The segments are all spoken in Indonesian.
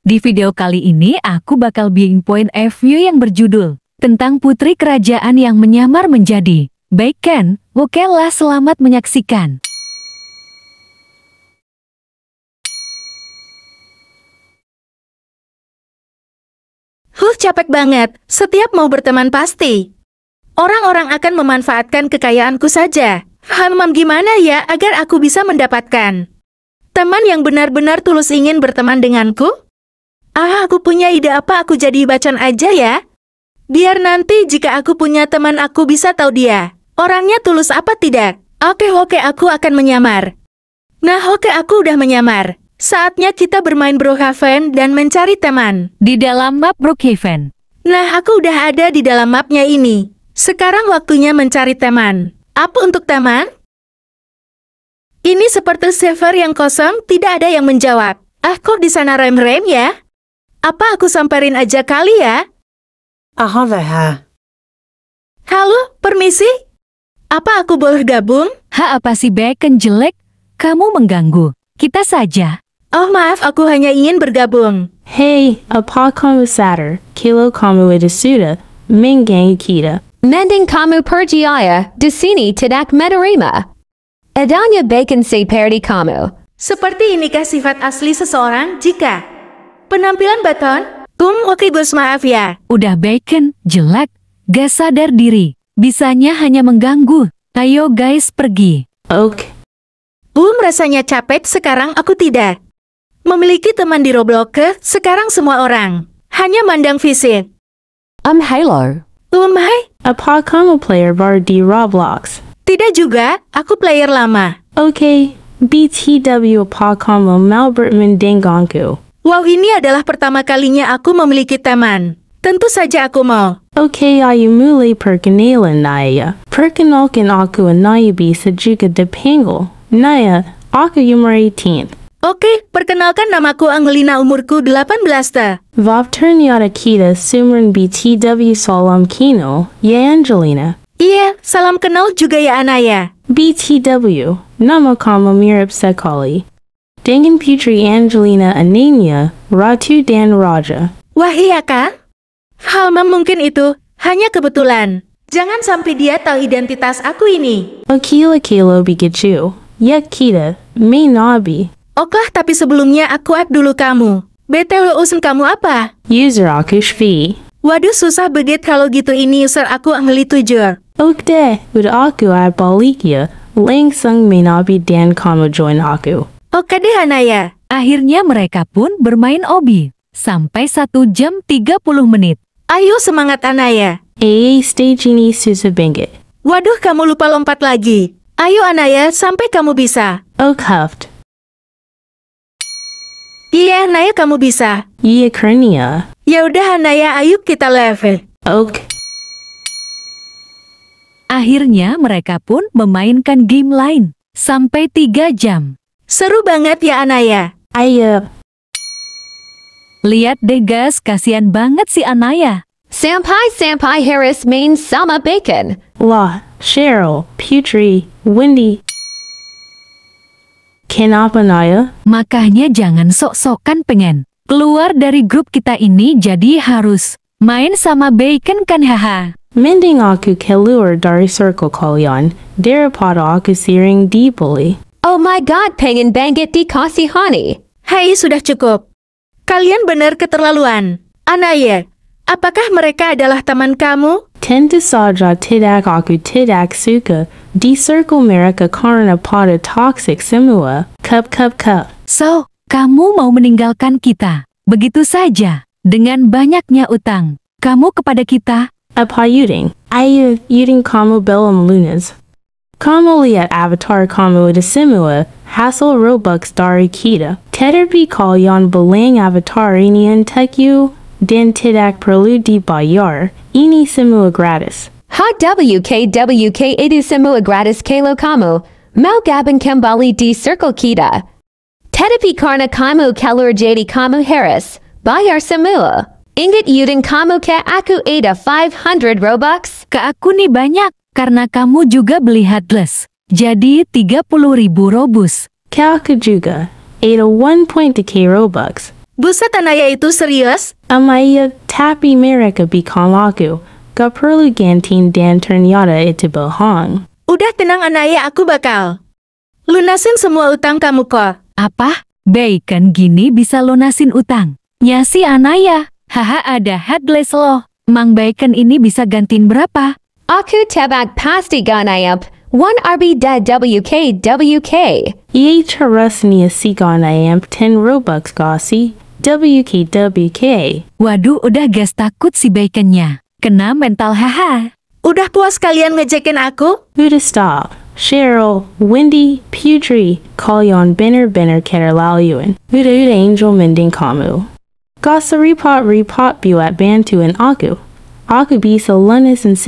Di video kali ini aku bakal being point of view yang berjudul tentang putri kerajaan yang menyamar menjadi Baik kan, oke lah selamat menyaksikan. Huh capek banget, setiap mau berteman pasti. Orang-orang akan memanfaatkan kekayaanku saja. Hamam gimana ya agar aku bisa mendapatkan. Teman yang benar-benar tulus ingin berteman denganku? Ah, aku punya ide apa aku jadi bacon aja ya? Biar nanti jika aku punya teman aku bisa tahu dia. Orangnya tulus apa tidak? Oke, oke, aku akan menyamar. Nah, oke, aku udah menyamar. Saatnya kita bermain Brookhaven dan mencari teman. Di dalam map Brookhaven. Nah, aku udah ada di dalam mapnya ini. Sekarang waktunya mencari teman. Apa untuk teman? Ini seperti server yang kosong, tidak ada yang menjawab. Ah, kok di sana rem-rem ya? Apa aku samperin aja kali ya? Ahoveha. Halo, permisi? Apa aku boleh gabung? Ha apa sih bacon jelek? Kamu mengganggu. Kita saja. Oh maaf, aku hanya ingin bergabung. Hey, apa kamu sadar? Kilo kamu itu sudah kita. Mending kamu pergi aja, di sini tidak menerima. Adanya bacon si perdi kamu. Seperti inikah sifat asli seseorang jika Penampilan Baton? Tum bos maaf ya. Udah bacon, jelek. Gak sadar diri. Bisanya hanya mengganggu. Ayo guys pergi. Oke. Okay. rasanya capek sekarang aku tidak. Memiliki teman di Roblox ke sekarang semua orang. Hanya mandang fisik. I'm halo. Um hai. Apa kamu player baru di Roblox? Tidak juga, aku player lama. Oke, okay. BTW apa kamu Malbert Mendengangku. Wow ini adalah pertama kalinya aku memiliki teman. Tentu saja aku mau. Oke, ayo mulai perkenalan Naya. Perkenalkan aku Naya bisa juga dipanggil. Naya, aku umur 18. Oke, perkenalkan namaku Angelina umurku 18 ta. ternyata kita sumren BTW salam kino, ya Angelina. Iya, salam kenal juga ya Anaya. BTW, nama kamu mirip sekali. Dengan Putri Angelina Anania Ratu Dan Raja. Wah iya kah? Halma mungkin itu hanya kebetulan. Jangan sampai dia tahu identitas aku ini. Akila Kilo Pikachu. Ya kita, me nabi. Oklah tapi sebelumnya aku add dulu kamu. BTW usum kamu apa? User aku Shvi. Waduh susah begit kalau gitu ini user aku angli Tujur. Oke deh, udah aku ad balik ya. Langsung me nabi dan kamu join aku. Oke deh Hanaya. Akhirnya mereka pun bermain obi. Sampai 1 jam 30 menit. Ayo semangat Anaya. Eh, stay ini susu bengkel. Waduh, kamu lupa lompat lagi. Ayo Anaya, sampai kamu bisa. Oh, cuffed. Iya, Anaya kamu bisa. Iya, Kurnia. Ya udah Anaya, ayo kita level. Oke. Akhirnya mereka pun memainkan game lain sampai 3 jam. Seru banget ya Anaya. Ayo. Lihat deh guys, kasihan banget si Anaya. Sampai Sampai Harris main sama Bacon. Wah, Cheryl, Putri, Wendy. Kenapa Naya? Makanya jangan sok-sokan pengen. Keluar dari grup kita ini jadi harus main sama Bacon kan haha. Mending aku keluar dari circle kalian daripada aku sering dibully. Oh my god, pengen banget honey. Hai, sudah cukup. Kalian benar keterlaluan. Anaya, apakah mereka adalah teman kamu? Tentu saja tidak aku tidak suka. Di circle mereka karena pada toxic semua. Cup, cup, cup. So, kamu mau meninggalkan kita. Begitu saja. Dengan banyaknya utang. Kamu kepada kita. Apa Yuding? Ayo, Yuding kamu belum lunas. Commonly at Avatar Convo to Simua, Hassel Robux Dari Kita. Tederby Call Yon Belang avatar Nian Teku, Din Tidak Perlu Di Bayar, Ini Simua Gratis. Ha WKWK Idu Simua Gratis Kalo Kamu, Mau Gabin Kembali Di Circle Kita. Tederby Karna Kamu Kalur Jadi Kamu Harris, Bayar semua. Ingat Yudin Kamu Ke Aku Ada 500 Robux? Ke aku nih banyak. karena kamu juga beli headless. Jadi 30.000 robus. Kalka juga. point k robux. Buset anaya itu serius? Amaya tapi mereka bikin laku. Gak perlu gantiin dan ternyata itu bohong. Udah tenang anaya aku bakal. Lunasin semua utang kamu kok. Apa? Bacon kan gini bisa lunasin utang. Nyasi anaya. Haha ada headless loh. Mang Bacon kan ini bisa gantiin berapa? Aku tebak pasti ganayap. 1RB dead WK WK. EHRSnia si ganayap 10 Robux gasi. WK WK. Waduh udah gas takut si baconnya. Kena mental haha. Udah puas kalian ngejekin aku? Udah stop. Cheryl, Wendy, Pudri, on Benner, Benner, Keralaluan, Udah udah Angel, Mending Kamu. Gasa Repot, Repot, Buat, Bantu, Aku aku bisa lunasin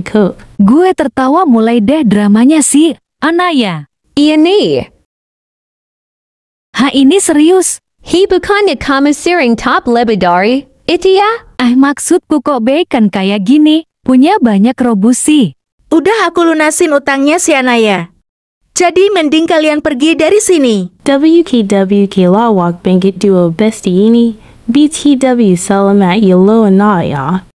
kok. Gue tertawa mulai deh dramanya sih, Anaya. Ini. Iya nih. Ha ini serius. Hi bukannya kamu sering top lebih dari itu ya? Eh maksudku kok bacon kayak gini, punya banyak robusi. Udah aku lunasin utangnya si Anaya. Jadi mending kalian pergi dari sini. WKWK lawak bangkit duo besti ini, BTW salamat lo Anaya.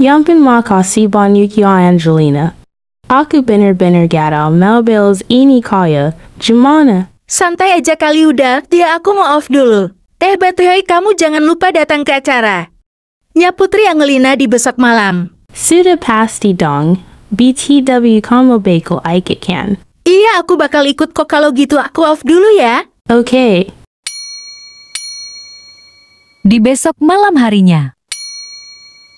Yampin maka siban yukya Angelina. Aku bener-bener gatal mau ini kaya, gimana? Santai aja kali udah, dia aku mau off dulu. Teh Batuhai kamu jangan lupa datang ke acara. Nya Putri Angelina di besok malam. Sudah pasti dong, BTW kamu bakal ikut kan? Iya aku bakal ikut kok kalau gitu aku off dulu ya. Oke. Okay. Di besok malam harinya.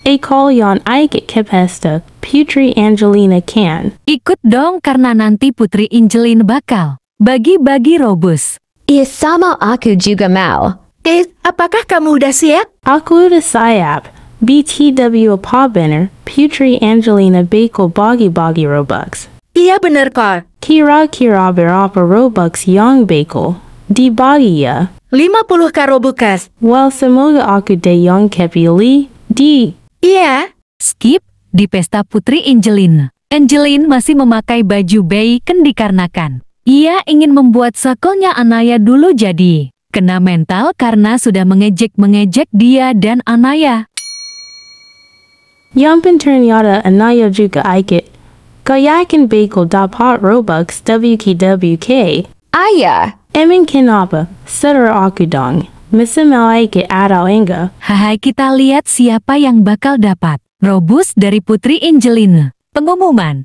A call yon Ike Kepesta, Putri Angelina can. Ikut dong karena nanti Putri Angelina bakal bagi-bagi robus. Iya sama aku juga mau. Eh, apakah kamu udah siap? Aku udah siap. BTW apa bener, Putri Angelina bakal bagi-bagi robux. Iya bener kok. Kira-kira berapa robux yang bakal Dibagi ya. 50 karobukas. Well, semoga aku deh yang kepilih di Iya, Skip, di pesta Putri Angeline. Angeline masih memakai baju ken dikarenakan. Ia ingin membuat sakonya Anaya dulu jadi. Kena mental karena sudah mengejek-mengejek dia dan Anaya. Yang ternyata Anaya juga ikut. Kayakin bagel dapat Robux WKWK. Aya. Emin Kenapa, aku dong arau Haha kita lihat siapa yang bakal dapat. Robus dari Putri Angelina. Pengumuman.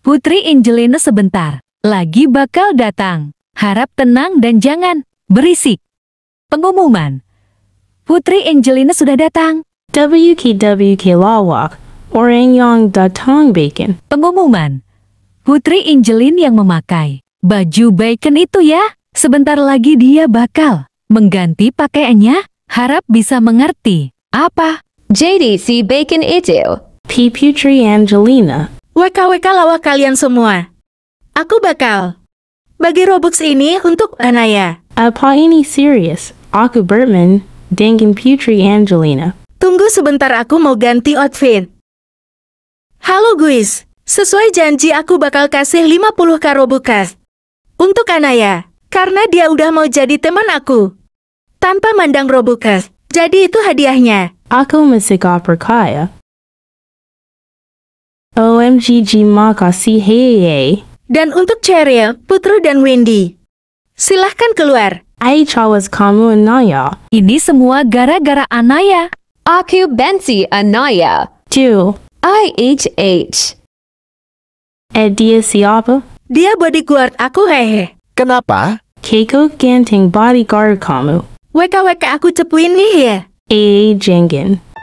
Putri Angelina sebentar. Lagi bakal datang. Harap tenang dan jangan berisik. Pengumuman. Putri Angelina sudah datang. WKWK Lawak. Orang yang datang bacon. Pengumuman. Putri Angelina yang memakai baju bacon itu ya. Sebentar lagi dia bakal mengganti pakaiannya? Harap bisa mengerti. Apa? JDC si bacon itu. Piputri Angelina. Weka-weka kalian semua. Aku bakal bagi Robux ini untuk Anaya. Apa ini serius? Aku Bertman, dengan Putri Angelina. Tunggu sebentar aku mau ganti outfit. Halo guys, sesuai janji aku bakal kasih 50k Robux. Untuk Anaya, karena dia udah mau jadi teman aku tanpa mandang Robukes. Jadi itu hadiahnya. Aku masih mesikap Omg, terima kasih hey. Dan untuk Cheryl, Putru dan Wendy. Silahkan keluar. I cawas kamu Anaya. Ini semua gara-gara Anaya. Aku benci Anaya. I h Eh dia siapa? Dia bodyguard aku hehe. Kenapa? Keiko ganteng bodyguard kamu. WKWK aku cepuin nih ya. A. Eh, Jengen